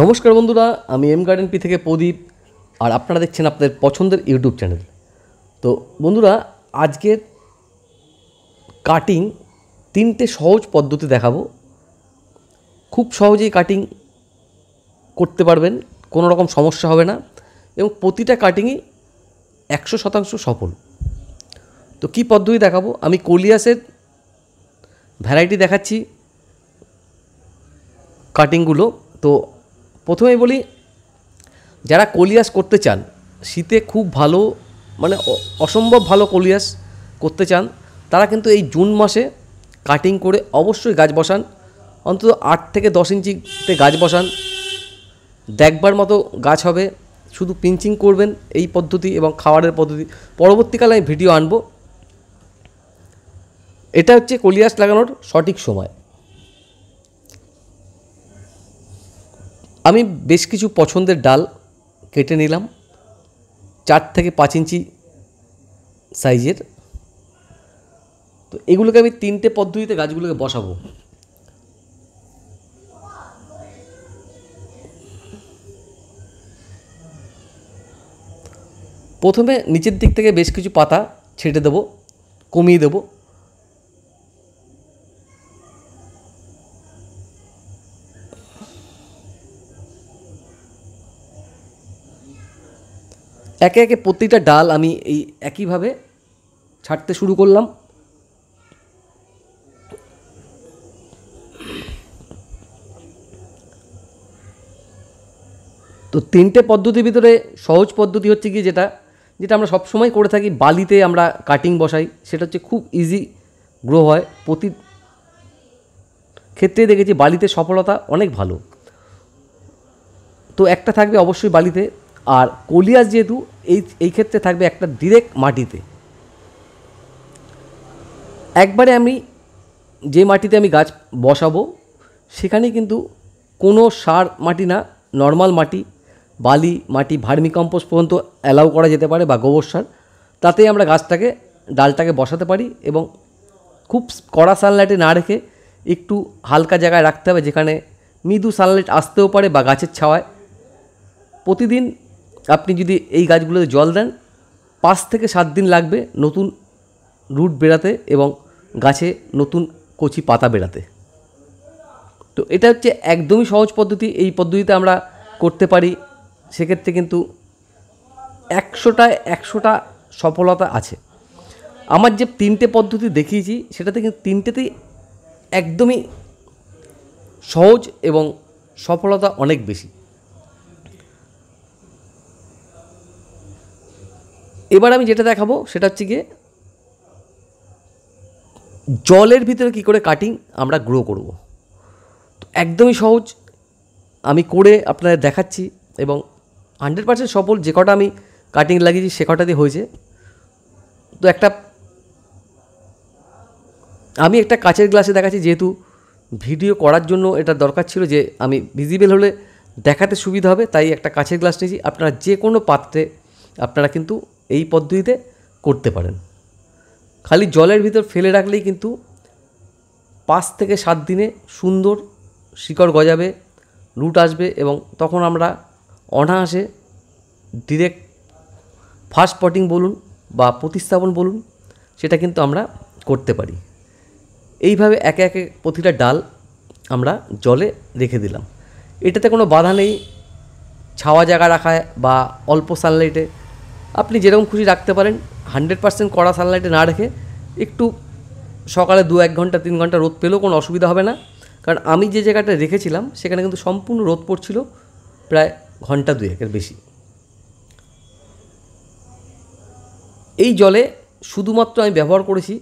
নমস্কার বন্ধুরা আমি এম গার্ডেন পি থেকে প্রদীপ আর আপনারা দেখছেন আপনাদের পছন্দের ইউটিউব চ্যানেল তো বন্ধুরা আজকের কাটিং তিনটে সহজ পদ্ধতি দেখাবো খুব সহজেই কাটিং করতে পারবেন কোনো রকম সমস্যা হবে না এবং প্রতিটা কাটিংই একশো শতাংশ সফল তো কী পদ্ধতি দেখাবো আমি কোলিয়াসের ভ্যারাইটি দেখাচ্ছি কাটিংগুলো তো প্রথমেই বলি যারা কলিয়াস করতে চান শীতে খুব ভালো মানে অসম্ভব ভালো কলিয়াস করতে চান তারা কিন্তু এই জুন মাসে কাটিং করে অবশ্যই গাছ বসান অন্তত আট থেকে দশ ইঞ্চিতে গাছ বসান দেখবার মতো গাছ হবে শুধু পিঞ্চিং করবেন এই পদ্ধতি এবং খাওয়ারের পদ্ধতি পরবর্তীকালে আমি ভিডিও আনবো এটা হচ্ছে কলিয়াস লাগানোর সঠিক সময় আমি বেশ কিছু পছন্দের ডাল কেটে নিলাম চার থেকে পাঁচ ইঞ্চি সাইজের তো এগুলোকে আমি তিনটে পদ্ধতিতে গাছগুলোকে বসাবো প্রথমে নিচের দিক থেকে বেশ কিছু পাতা ছেটে দেবো কমিয়ে দেবো একে একে প্রতিটা ডাল আমি এই একইভাবে ছাড়তে শুরু করলাম তো তিনটে পদ্ধতির ভিতরে সহজ পদ্ধতি হচ্ছে কি যেটা যেটা আমরা সবসময় করে থাকি বালিতে আমরা কাটিং বসাই সেটা হচ্ছে খুব ইজি গ্রো হয় প্রতি ক্ষেত্রে দেখেছি বালিতে সফলতা অনেক ভালো তো একটা থাকবে অবশ্যই বালিতে আর কলিয়াস যেহেতু এই এই ক্ষেত্রে থাকবে একটা ডিরেক্ট মাটিতে একবারে আমি যে মাটিতে আমি গাছ বসাবো সেখানে কিন্তু কোনো সার মাটি না নর্মাল মাটি বালি মাটি ভার্মিকম্পোস্ট পর্যন্ত অ্যালাউ করা যেতে পারে বা গোবর সার তাতেই আমরা গাছটাকে ডালটাকে বসাতে পারি এবং খুব কড়া সানলাইটে না রেখে একটু হালকা জায়গায় রাখতে হবে যেখানে মৃদু সানলাইট আসতেও পারে বা গাছের ছাওয়ায় প্রতিদিন আপনি যদি এই গাছগুলোতে জল দেন পাঁচ থেকে সাত দিন লাগবে নতুন রুট বেড়াতে এবং গাছে নতুন কচি পাতা বেড়াতে তো এটা হচ্ছে একদমই সহজ পদ্ধতি এই পদ্ধতিতে আমরা করতে পারি সেক্ষেত্রে কিন্তু একশোটায় একশোটা সফলতা আছে আমার যে তিনটে পদ্ধতি দেখিয়েছি সেটাতে কিন্তু তিনটেতেই একদমই সহজ এবং সফলতা অনেক বেশি এবার আমি যেটা দেখাবো সেটা হচ্ছে গিয়ে জলের ভিতরে কি করে কাটিং আমরা গ্রো করব তো একদমই সহজ আমি করে আপনাদের দেখাচ্ছি এবং হান্ড্রেড পার্সেন্ট সফল যে কটা আমি কাটিং লাগিয়েছি সে কটা দিয়ে হয়েছে তো একটা আমি একটা কাচের গ্লাসে দেখাচ্ছি যেহেতু ভিডিও করার জন্য এটা দরকার ছিল যে আমি ভিজিবেল হলে দেখাতে সুবিধা হবে তাই একটা কাছের গ্লাস নিয়েছি আপনারা যে কোনো পাত্রে আপনারা কিন্তু এই পদ্ধতিতে করতে পারেন খালি জলের ভিতর ফেলে রাখলেই কিন্তু পাঁচ থেকে সাত দিনে সুন্দর শিকড় গজাবে রুট আসবে এবং তখন আমরা অনায়াসে ডিরেক্ট ফার্স্ট পটিং বলুন বা প্রতিস্থাপন বলুন সেটা কিন্তু আমরা করতে পারি এইভাবে একে একে প্রতিটা ডাল আমরা জলে রেখে দিলাম এটাতে কোনো বাধা নেই ছাওয়া জায়গা রাখায় বা অল্প সানলাইটে আপনি যেরকম খুশি রাখতে পারেন হান্ড্রেড পার্সেন্ট কড়া সানলাইটে না রেখে একটু সকালে দু এক ঘন্টা তিন ঘন্টা রোদ পেলেও কোনো অসুবিধা হবে না কারণ আমি যে জায়গাটা রেখেছিলাম সেখানে কিন্তু সম্পূর্ণ রোদ পড়ছিল প্রায় ঘন্টা একের বেশি এই জলে শুধুমাত্র আমি ব্যবহার করেছি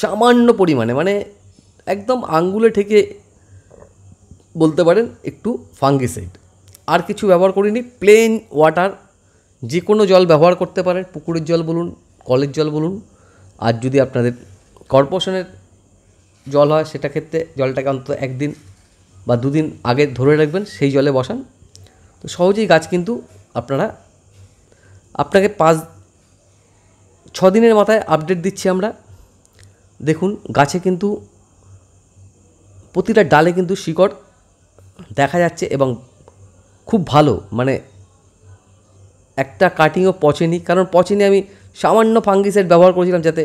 সামান্য পরিমাণে মানে একদম আঙ্গুলে ঠেকে বলতে পারেন একটু ফাঙ্গিসাইড আর কিছু ব্যবহার করিনি প্লেন ওয়াটার যে কোনো জল ব্যবহার করতে পারেন পুকুরের জল বলুন কলের জল বলুন আর যদি আপনাদের কর্পোরেশনের জল হয় সেটা ক্ষেত্রে জলটাকে অন্তত একদিন বা দুদিন আগে ধরে রাখবেন সেই জলে বসান তো সহজেই গাছ কিন্তু আপনারা আপনাকে পাঁচ ছ দিনের মাথায় আপডেট দিচ্ছি আমরা দেখুন গাছে কিন্তু প্রতিটা ডালে কিন্তু শিকড় দেখা যাচ্ছে এবং খুব ভালো মানে একটা কাটিংও পচেনি কারণ পচেনি আমি সামান্য ফাঙ্গিসাইড ব্যবহার করেছিলাম যাতে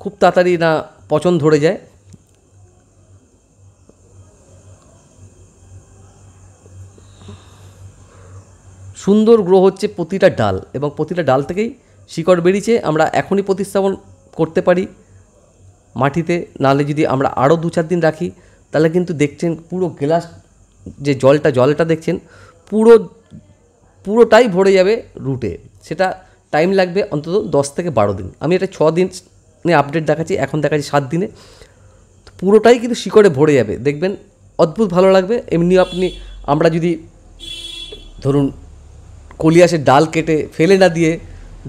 খুব তাড়াতাড়ি না পচন ধরে যায় সুন্দর গ্রহ হচ্ছে প্রতিটা ডাল এবং প্রতিটা ডাল থেকেই শিকড় বেরিয়েছে আমরা এখনই প্রতিস্থাপন করতে পারি মাটিতে নালে যদি আমরা আরও দু চার দিন রাখি তাহলে কিন্তু দেখছেন পুরো গ্লাস যে জলটা জলটা দেখছেন পুরো পুরোটাই ভরে যাবে রুটে সেটা টাইম লাগবে অন্তত দশ থেকে বারো দিন আমি এটা ছ নিয়ে আপডেট দেখাচ্ছি এখন দেখাচ্ছি সাত দিনে পুরোটাই কিন্তু শিকড়ে ভরে যাবে দেখবেন অদ্ভুত ভালো লাগবে এমনি আপনি আমরা যদি ধরুন কলিয়াসের ডাল কেটে ফেলে না দিয়ে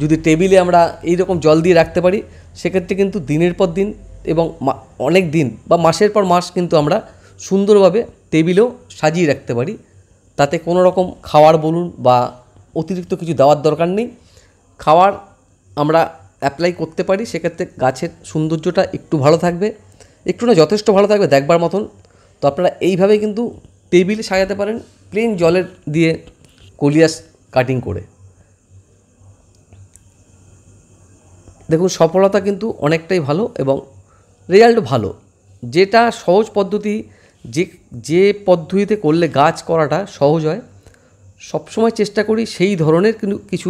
যদি টেবিলে আমরা এই রকম জল দিয়ে রাখতে পারি সেক্ষেত্রে কিন্তু দিনের পর দিন এবং অনেক দিন বা মাসের পর মাস কিন্তু আমরা সুন্দরভাবে টেবিলেও সাজিয়ে রাখতে পারি তাতে কোনো রকম খাওয়ার বলুন বা অতিরিক্ত কিছু দেওয়ার দরকার নেই খাওয়ার আমরা অ্যাপ্লাই করতে পারি সেক্ষেত্রে গাছের সৌন্দর্যটা একটু ভালো থাকবে একটু না যথেষ্ট ভালো থাকবে দেখবার মতন তো আপনারা এইভাবে কিন্তু টেবিল সাজাতে পারেন প্লেন জলের দিয়ে কলিয়াস কাটিং করে দেখুন সফলতা কিন্তু অনেকটাই ভালো এবং রেজাল্ট ভালো যেটা সহজ পদ্ধতি যে যে পদ্ধতিতে করলে গাছ করাটা সহজ হয় সবসময় চেষ্টা করি সেই ধরনের কিন্তু কিছু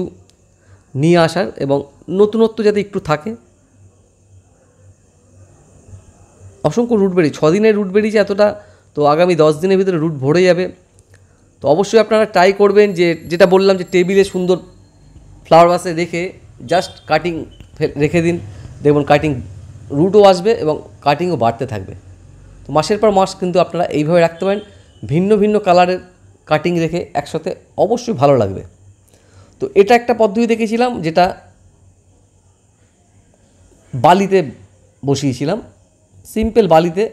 নিয়ে আসার এবং নতুনত্ব যাতে একটু থাকে অসংখ্য রুট বেরি ছদিনের রুট যে এতটা তো আগামী দশ দিনের ভিতরে রুট ভরে যাবে তো অবশ্যই আপনারা ট্রাই করবেন যে যেটা বললাম যে টেবিলে সুন্দর ফ্লাওয়ার বাসে রেখে জাস্ট কাটিং রেখে দিন দেখবেন কাটিং রুটও আসবে এবং কাটিংও বাড়তে থাকবে মাসের পর মাস কিন্তু আপনারা এইভাবে রাখতে পারেন ভিন্ন ভিন্ন কালারের কাটিং রেখে একসাথে অবশ্যই ভালো লাগবে তো এটা একটা পদ্ধতি দেখেছিলাম যেটা বালিতে বসিয়েছিলাম সিম্পল বালিতে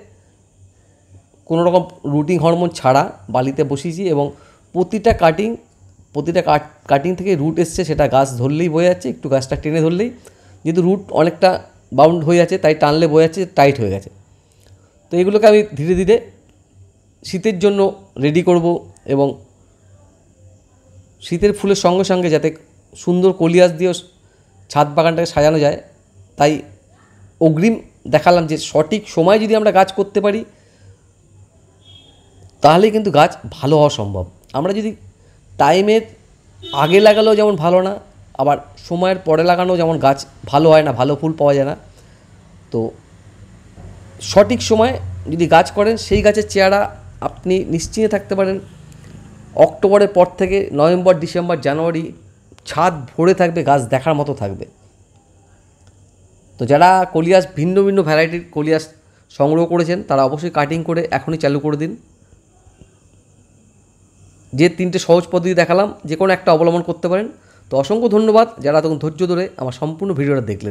কোনো রকম রুটিং হরমোন ছাড়া বালিতে বসিয়েছি এবং প্রতিটা কাটিং প্রতিটা কাটিং থেকে রুট এসছে সেটা গাছ ধরলেই বয়ে যাচ্ছে একটু গাছটা টেনে ধরলেই যেহেতু রুট অনেকটা বাউন্ড হয়ে যাচ্ছে তাই টানলে বয়ে যাচ্ছে টাইট হয়ে গেছে তো এগুলোকে আমি ধীরে ধীরে শীতের জন্য রেডি করব এবং শীতের ফুলের সঙ্গে সঙ্গে যাতে সুন্দর কলিয়াস দিয়েও ছাদ বাগানটাকে সাজানো যায় তাই অগ্রিম দেখালাম যে সঠিক সময় যদি আমরা গাছ করতে পারি তাহলেই কিন্তু গাছ ভালো হওয়া সম্ভব আমরা যদি টাইমের আগে লাগালেও যেমন ভালো না আবার সময়ের পরে লাগানো যেমন গাছ ভালো হয় না ভালো ফুল পাওয়া যায় না তো সঠিক সময় যদি গাছ করেন সেই গাছের চেহারা আপনি নিশ্চিন্তে থাকতে পারেন অক্টোবরের পর থেকে নভেম্বর ডিসেম্বর জানুয়ারি ছাদ ভরে থাকবে গাছ দেখার মতো থাকবে তো যারা কলিয়াস ভিন্ন ভিন্ন ভ্যারাইটির কলিয়াস সংগ্রহ করেছেন তারা অবশ্যই কাটিং করে এখনই চালু করে দিন যে তিনটে সহজ পদ্ধতি দেখালাম যে কোনো একটা অবলম্বন করতে পারেন তো অসংখ্য ধন্যবাদ যারা তখন ধৈর্য ধরে আমার সম্পূর্ণ ভিডিওটা দেখলেন